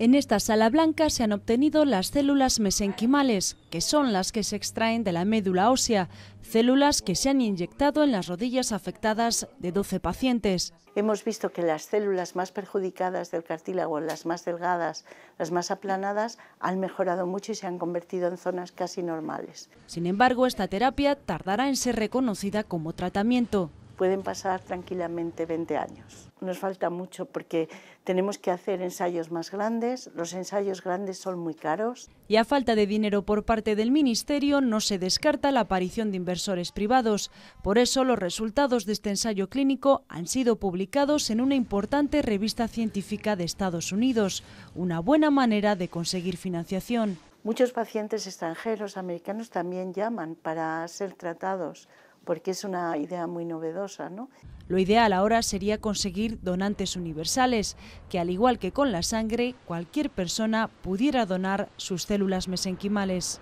En esta sala blanca se han obtenido las células mesenquimales, que son las que se extraen de la médula ósea, células que se han inyectado en las rodillas afectadas de 12 pacientes. Hemos visto que las células más perjudicadas del cartílago, las más delgadas, las más aplanadas, han mejorado mucho y se han convertido en zonas casi normales. Sin embargo, esta terapia tardará en ser reconocida como tratamiento pueden pasar tranquilamente 20 años. Nos falta mucho porque tenemos que hacer ensayos más grandes, los ensayos grandes son muy caros. Y a falta de dinero por parte del Ministerio no se descarta la aparición de inversores privados. Por eso los resultados de este ensayo clínico han sido publicados en una importante revista científica de Estados Unidos, una buena manera de conseguir financiación. Muchos pacientes extranjeros, americanos, también llaman para ser tratados porque es una idea muy novedosa. Lo ideal ahora sería conseguir donantes universales, que al igual que con la sangre, cualquier persona pudiera donar sus células mesenquimales.